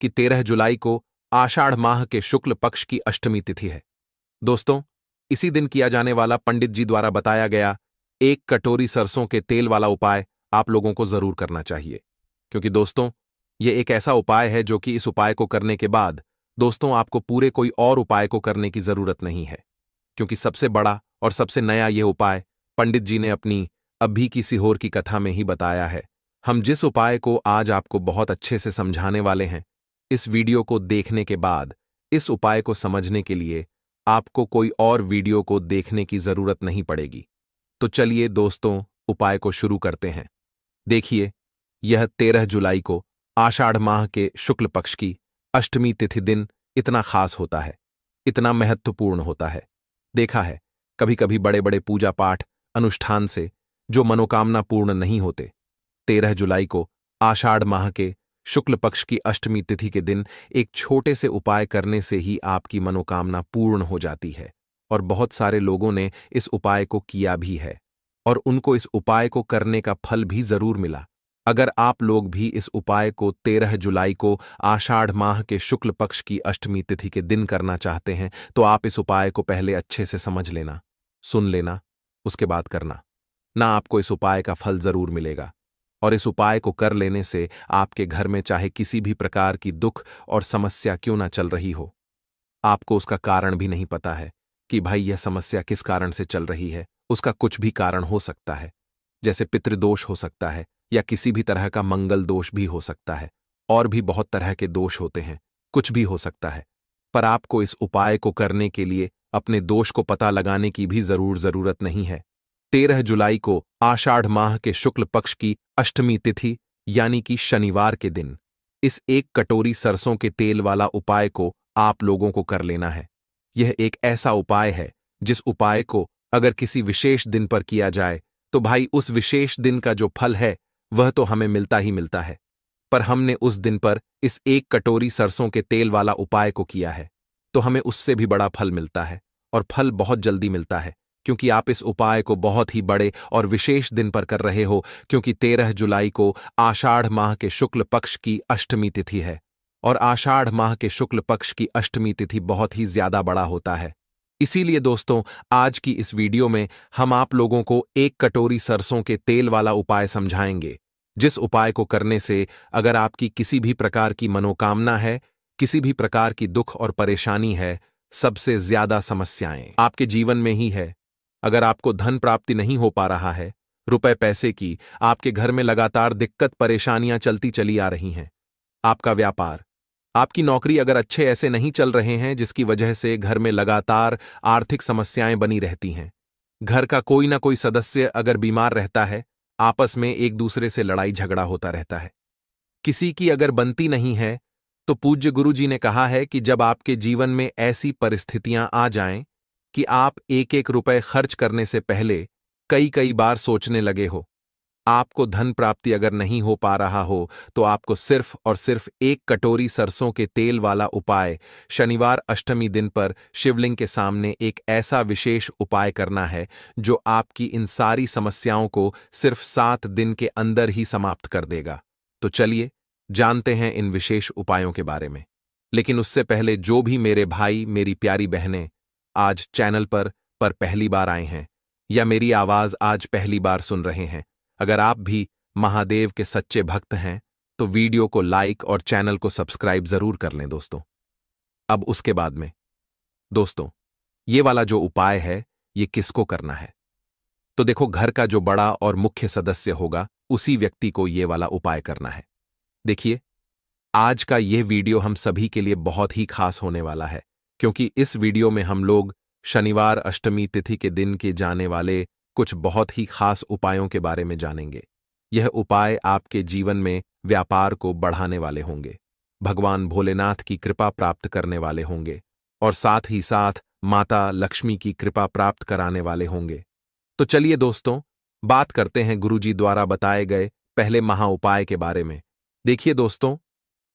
कि 13 जुलाई को आषाढ़ माह के शुक्ल पक्ष की अष्टमी तिथि है दोस्तों इसी दिन किया जाने वाला पंडित जी द्वारा बताया गया एक कटोरी सरसों के तेल वाला उपाय आप लोगों को जरूर करना चाहिए क्योंकि दोस्तों ये एक ऐसा उपाय है जो कि इस उपाय को करने के बाद दोस्तों आपको पूरे कोई और उपाय को करने की जरूरत नहीं है क्योंकि सबसे बड़ा और सबसे नया यह उपाय पंडित जी ने अपनी अभी की सिहोर की कथा में ही बताया है हम जिस उपाय को आज आपको बहुत अच्छे से समझाने वाले हैं इस वीडियो को देखने के बाद इस उपाय को समझने के लिए आपको कोई और वीडियो को देखने की जरूरत नहीं पड़ेगी तो चलिए दोस्तों उपाय को शुरू करते हैं देखिए यह तेरह जुलाई को आषाढ़ माह के शुक्ल पक्ष की अष्टमी तिथि दिन इतना खास होता है इतना महत्वपूर्ण होता है देखा है कभी कभी बड़े बड़े पूजा पाठ अनुष्ठान से जो मनोकामना पूर्ण नहीं होते तेरह जुलाई को आषाढ़ माह के शुक्ल पक्ष की अष्टमी तिथि के दिन एक छोटे से उपाय करने से ही आपकी मनोकामना पूर्ण हो जाती है और बहुत सारे लोगों ने इस उपाय को किया भी है और उनको इस उपाय को करने का फल भी जरूर मिला अगर आप लोग भी इस उपाय को 13 जुलाई को आषाढ़ माह के शुक्ल पक्ष की अष्टमी तिथि के दिन करना चाहते हैं तो आप इस उपाय को पहले अच्छे से समझ लेना सुन लेना उसके बाद करना ना आपको इस उपाय का फल जरूर मिलेगा और इस उपाय को कर लेने से आपके घर में चाहे किसी भी प्रकार की दुख और समस्या क्यों ना चल रही हो आपको उसका कारण भी नहीं पता है कि भाई यह समस्या किस कारण से चल रही है उसका कुछ भी कारण हो सकता है जैसे पितृदोष हो सकता है या किसी भी तरह का मंगल दोष भी हो सकता है और भी बहुत तरह के दोष होते हैं कुछ भी हो सकता है पर आपको इस उपाय को करने के लिए अपने दोष को पता लगाने की भी जरूर जरूरत नहीं है तेरह जुलाई को आषाढ़ माह के शुक्ल पक्ष की अष्टमी तिथि यानी कि शनिवार के दिन इस एक कटोरी सरसों के तेल वाला उपाय को आप लोगों को कर लेना है यह एक ऐसा उपाय है जिस उपाय को अगर किसी विशेष दिन पर किया जाए तो भाई उस विशेष दिन का जो फल है वह तो हमें मिलता ही मिलता है पर हमने उस दिन पर इस एक कटोरी सरसों के तेल वाला उपाय को किया है तो हमें उससे भी बड़ा फल मिलता है और फल बहुत जल्दी मिलता है क्योंकि आप इस उपाय को बहुत ही बड़े और विशेष दिन पर कर रहे हो क्योंकि तेरह जुलाई को आषाढ़ माह के शुक्ल पक्ष की अष्टमी तिथि है और आषाढ़ माह के शुक्ल पक्ष की अष्टमी तिथि बहुत ही ज्यादा बड़ा होता है इसीलिए दोस्तों आज की इस वीडियो में हम आप लोगों को एक कटोरी सरसों के तेल वाला उपाय समझाएंगे जिस उपाय को करने से अगर आपकी किसी भी प्रकार की मनोकामना है किसी भी प्रकार की दुख और परेशानी है सबसे ज्यादा समस्याएं आपके जीवन में ही है अगर आपको धन प्राप्ति नहीं हो पा रहा है रुपए पैसे की आपके घर में लगातार दिक्कत परेशानियां चलती चली आ रही हैं आपका व्यापार आपकी नौकरी अगर अच्छे ऐसे नहीं चल रहे हैं जिसकी वजह से घर में लगातार आर्थिक समस्याएं बनी रहती हैं घर का कोई ना कोई सदस्य अगर बीमार रहता है आपस में एक दूसरे से लड़ाई झगड़ा होता रहता है किसी की अगर बनती नहीं है तो पूज्य गुरु जी ने कहा है कि जब आपके जीवन में ऐसी परिस्थितियां आ जाएं कि आप एक एक रुपए खर्च करने से पहले कई कई बार सोचने लगे हो आपको धन प्राप्ति अगर नहीं हो पा रहा हो तो आपको सिर्फ और सिर्फ एक कटोरी सरसों के तेल वाला उपाय शनिवार अष्टमी दिन पर शिवलिंग के सामने एक ऐसा विशेष उपाय करना है जो आपकी इन सारी समस्याओं को सिर्फ सात दिन के अंदर ही समाप्त कर देगा तो चलिए जानते हैं इन विशेष उपायों के बारे में लेकिन उससे पहले जो भी मेरे भाई मेरी प्यारी बहनें आज चैनल पर पर पहली बार आए हैं या मेरी आवाज आज पहली बार सुन रहे हैं अगर आप भी महादेव के सच्चे भक्त हैं तो वीडियो को लाइक और चैनल को सब्सक्राइब जरूर कर लें दोस्तों अब उसके बाद में दोस्तों ये वाला जो उपाय है ये किसको करना है तो देखो घर का जो बड़ा और मुख्य सदस्य होगा उसी व्यक्ति को ये वाला उपाय करना है देखिए आज का यह वीडियो हम सभी के लिए बहुत ही खास होने वाला है क्योंकि इस वीडियो में हम लोग शनिवार अष्टमी तिथि के दिन के जाने वाले कुछ बहुत ही खास उपायों के बारे में जानेंगे यह उपाय आपके जीवन में व्यापार को बढ़ाने वाले होंगे भगवान भोलेनाथ की कृपा प्राप्त करने वाले होंगे और साथ ही साथ माता लक्ष्मी की कृपा प्राप्त कराने वाले होंगे तो चलिए दोस्तों बात करते हैं गुरुजी द्वारा बताए गए पहले महा उपाय के बारे में देखिए दोस्तों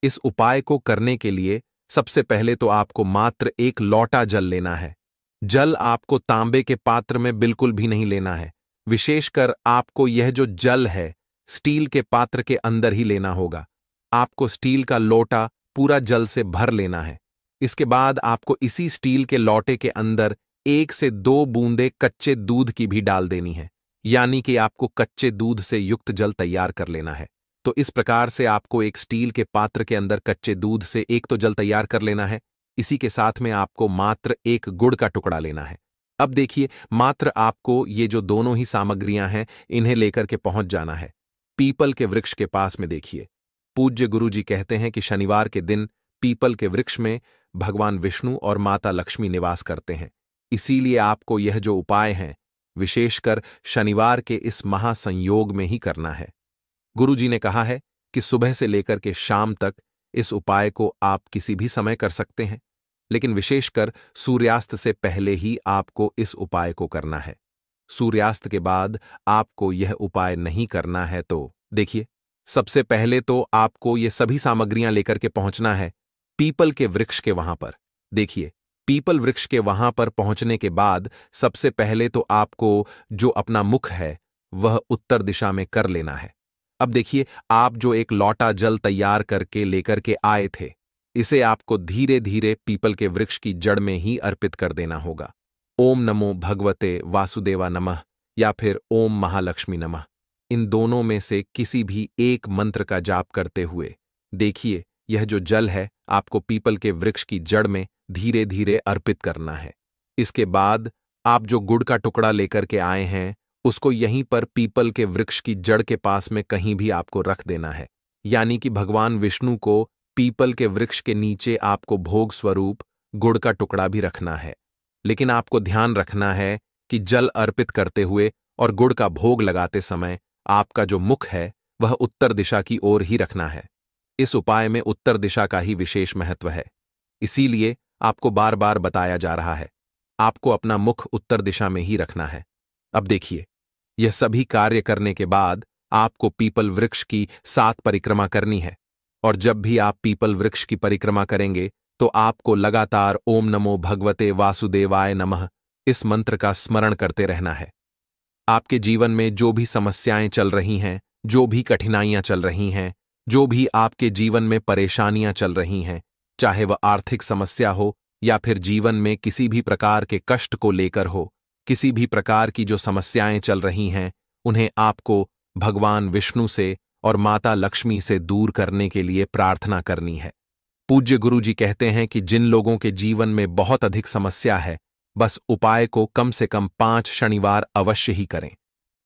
इस उपाय को करने के लिए सबसे पहले तो आपको मात्र एक लौटा जल लेना है जल आपको तांबे के पात्र में बिल्कुल भी नहीं लेना है विशेषकर आपको यह जो जल है स्टील के पात्र के अंदर ही लेना होगा आपको स्टील का लोटा पूरा जल से भर लेना है इसके बाद आपको इसी स्टील के लोटे के अंदर एक से दो बूंदे कच्चे दूध की भी डाल देनी है यानी कि आपको कच्चे दूध से युक्त जल तैयार कर लेना है तो इस प्रकार से आपको एक स्टील के पात्र के अंदर कच्चे दूध से एक तो जल तैयार कर लेना है इसी के साथ में आपको मात्र एक गुड़ का टुकड़ा लेना है अब देखिए मात्र आपको ये जो दोनों ही सामग्रियां हैं इन्हें लेकर के पहुंच जाना है पीपल के वृक्ष के पास में देखिए पूज्य गुरु जी कहते हैं कि शनिवार के दिन पीपल के वृक्ष में भगवान विष्णु और माता लक्ष्मी निवास करते हैं इसीलिए आपको यह जो उपाय हैं विशेषकर शनिवार के इस महासंयोग में ही करना है गुरुजी ने कहा है कि सुबह से लेकर के शाम तक इस उपाय को आप किसी भी समय कर सकते हैं लेकिन विशेषकर सूर्यास्त से पहले ही आपको इस उपाय को करना है सूर्यास्त के बाद आपको यह उपाय नहीं करना है तो देखिए सबसे पहले तो आपको ये सभी सामग्रियां लेकर के पहुंचना है पीपल के वृक्ष के वहां पर देखिए पीपल वृक्ष के वहां पर पहुंचने के बाद सबसे पहले तो आपको जो अपना मुख है वह उत्तर दिशा में कर लेना है अब देखिए आप जो एक लौटा जल तैयार करके लेकर के आए थे इसे आपको धीरे धीरे पीपल के वृक्ष की जड़ में ही अर्पित कर देना होगा ओम नमो भगवते वासुदेवा नमः या फिर ओम महालक्ष्मी नमः इन दोनों में से किसी भी एक मंत्र का जाप करते हुए देखिए यह जो जल है आपको पीपल के वृक्ष की जड़ में धीरे धीरे अर्पित करना है इसके बाद आप जो गुड़ का टुकड़ा लेकर के आए हैं उसको यहीं पर पीपल के वृक्ष की जड़ के पास में कहीं भी आपको रख देना है यानी कि भगवान विष्णु को पीपल के वृक्ष के नीचे आपको भोग स्वरूप गुड़ का टुकड़ा भी रखना है लेकिन आपको ध्यान रखना है कि जल अर्पित करते हुए और गुड़ का भोग लगाते समय आपका जो मुख है वह उत्तर दिशा की ओर ही रखना है इस उपाय में उत्तर दिशा का ही विशेष महत्व है इसीलिए आपको बार बार बताया जा रहा है आपको अपना मुख उत्तर दिशा में ही रखना है अब देखिए यह सभी कार्य करने के बाद आपको पीपल वृक्ष की सात परिक्रमा करनी है और जब भी आप पीपल वृक्ष की परिक्रमा करेंगे तो आपको लगातार ओम नमो भगवते वासुदेवाय नमः इस मंत्र का स्मरण करते रहना है आपके जीवन में जो भी समस्याएं चल रही हैं जो भी कठिनाइयां चल रही हैं जो भी आपके जीवन में परेशानियां चल रही हैं चाहे वह आर्थिक समस्या हो या फिर जीवन में किसी भी प्रकार के कष्ट को लेकर हो किसी भी प्रकार की जो समस्याएं चल रही हैं उन्हें आपको भगवान विष्णु से और माता लक्ष्मी से दूर करने के लिए प्रार्थना करनी है पूज्य गुरु जी कहते हैं कि जिन लोगों के जीवन में बहुत अधिक समस्या है बस उपाय को कम से कम पांच शनिवार अवश्य ही करें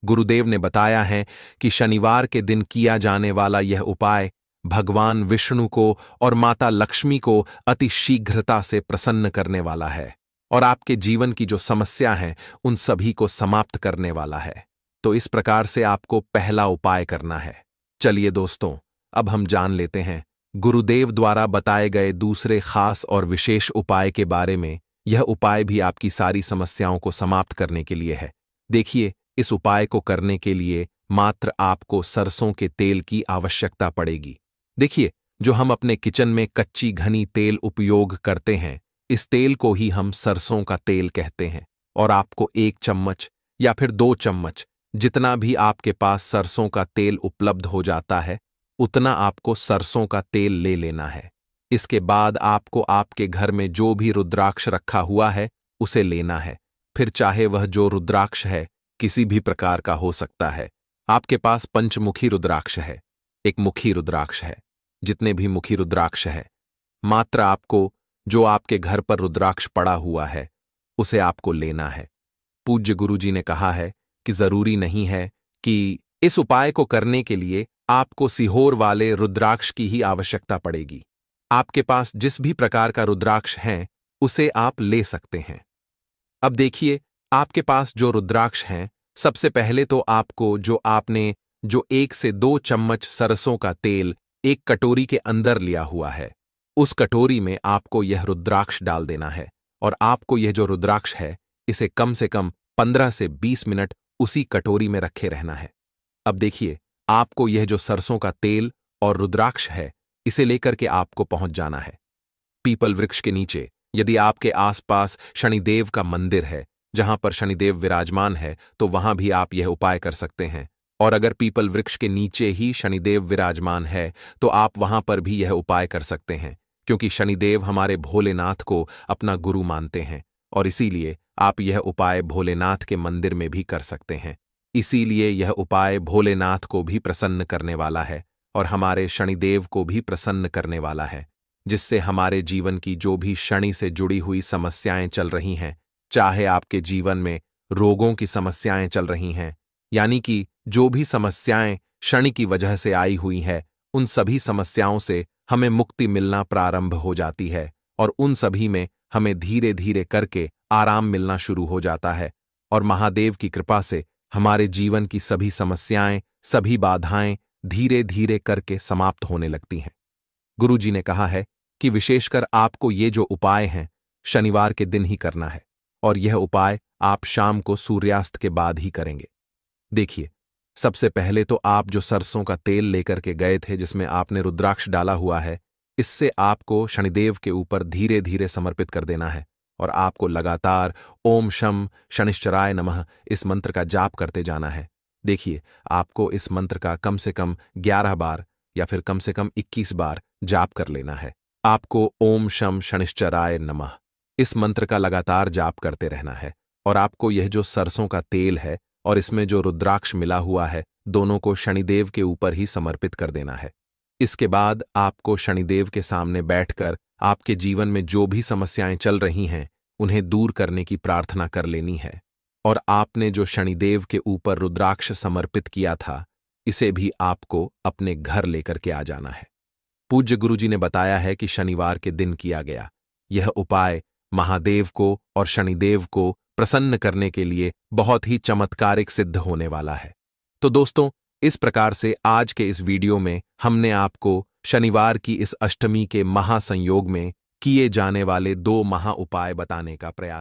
गुरुदेव ने बताया है कि शनिवार के दिन किया जाने वाला यह उपाय भगवान विष्णु को और माता लक्ष्मी को अति शीघ्रता से प्रसन्न करने वाला है और आपके जीवन की जो समस्या हैं उन सभी को समाप्त करने वाला है तो इस प्रकार से आपको पहला उपाय करना है चलिए दोस्तों अब हम जान लेते हैं गुरुदेव द्वारा बताए गए दूसरे खास और विशेष उपाय के बारे में यह उपाय भी आपकी सारी समस्याओं को समाप्त करने के लिए है देखिए इस उपाय को करने के लिए मात्र आपको सरसों के तेल की आवश्यकता पड़ेगी देखिए जो हम अपने किचन में कच्ची घनी तेल उपयोग करते हैं इस तेल को ही हम सरसों का तेल कहते हैं और आपको एक चम्मच या फिर दो चम्मच जितना भी आपके पास सरसों का तेल उपलब्ध हो जाता है उतना आपको सरसों का तेल ले लेना है इसके बाद आपको आपके घर में जो भी रुद्राक्ष रखा हुआ है उसे लेना है फिर चाहे वह जो रुद्राक्ष है किसी भी प्रकार का हो सकता है आपके पास पंचमुखी रुद्राक्ष है एक मुखी रुद्राक्ष है जितने भी मुखी रुद्राक्ष है मात्र आपको जो आपके घर पर रुद्राक्ष पड़ा हुआ है उसे आपको लेना है पूज्य गुरुजी ने कहा है कि जरूरी नहीं है कि इस उपाय को करने के लिए आपको सीहोर वाले रुद्राक्ष की ही आवश्यकता पड़ेगी आपके पास जिस भी प्रकार का रुद्राक्ष है उसे आप ले सकते हैं अब देखिए आपके पास जो रुद्राक्ष हैं सबसे पहले तो आपको जो आपने जो एक से दो चम्मच सरसों का तेल एक कटोरी के अंदर लिया हुआ है उस कटोरी में आपको यह रुद्राक्ष डाल देना है और आपको यह जो रुद्राक्ष है इसे कम से कम पंद्रह से बीस मिनट उसी कटोरी में रखे रहना है अब देखिए आपको यह जो सरसों का तेल और रुद्राक्ष है इसे लेकर के आपको पहुंच जाना है पीपल वृक्ष के नीचे यदि आपके आसपास शनिदेव का मंदिर है जहां पर शनिदेव विराजमान है तो वहां भी आप यह उपाय कर सकते हैं और अगर पीपल वृक्ष के नीचे ही शनिदेव विराजमान है तो आप वहां पर भी यह उपाय कर सकते हैं क्योंकि शनिदेव हमारे भोलेनाथ को अपना गुरु मानते हैं और इसीलिए आप यह उपाय भोलेनाथ के मंदिर में भी कर सकते हैं इसीलिए यह उपाय भोलेनाथ को भी प्रसन्न करने वाला है और हमारे शनिदेव को भी प्रसन्न करने वाला है जिससे हमारे जीवन की जो भी शनि से जुड़ी हुई समस्याएं चल रही हैं चाहे आपके जीवन में रोगों की समस्याएं चल रही हैं यानी कि जो भी समस्याएं शनि की वजह से आई हुई हैं उन सभी समस्याओं से हमें मुक्ति मिलना प्रारंभ हो जाती है और उन सभी में हमें धीरे धीरे करके आराम मिलना शुरू हो जाता है और महादेव की कृपा से हमारे जीवन की सभी समस्याएं सभी बाधाएं धीरे धीरे करके समाप्त होने लगती हैं गुरु जी ने कहा है कि विशेषकर आपको ये जो उपाय हैं शनिवार के दिन ही करना है और यह उपाय आप शाम को सूर्यास्त के बाद ही करेंगे देखिए सबसे पहले तो आप जो सरसों का तेल लेकर के गए थे जिसमें आपने रुद्राक्ष डाला हुआ है इससे आपको शनिदेव के ऊपर धीरे धीरे समर्पित कर देना है और आपको लगातार ओम शम शनिश्चराय नमः इस मंत्र का जाप करते जाना है देखिए आपको इस मंत्र का कम से कम ग्यारह बार या फिर कम से कम इक्कीस बार जाप कर लेना है आपको ओम शम शनिश्चराय नमः इस मंत्र का लगातार जाप करते रहना है और आपको यह जो सरसों का तेल है और इसमें जो रुद्राक्ष मिला हुआ है दोनों को शनिदेव के ऊपर ही समर्पित कर देना है इसके बाद आपको शनिदेव के सामने बैठकर आपके जीवन में जो भी समस्याएं चल रही हैं उन्हें दूर करने की प्रार्थना कर लेनी है और आपने जो शनिदेव के ऊपर रुद्राक्ष समर्पित किया था इसे भी आपको अपने घर लेकर के आ जाना है पूज्य गुरुजी ने बताया है कि शनिवार के दिन किया गया यह उपाय महादेव को और शनिदेव को प्रसन्न करने के लिए बहुत ही चमत्कारिक सिद्ध होने वाला है तो दोस्तों इस प्रकार से आज के इस वीडियो में हमने आपको शनिवार की इस अष्टमी के महासंयोग में किए जाने वाले दो महा उपाय बताने का प्रयास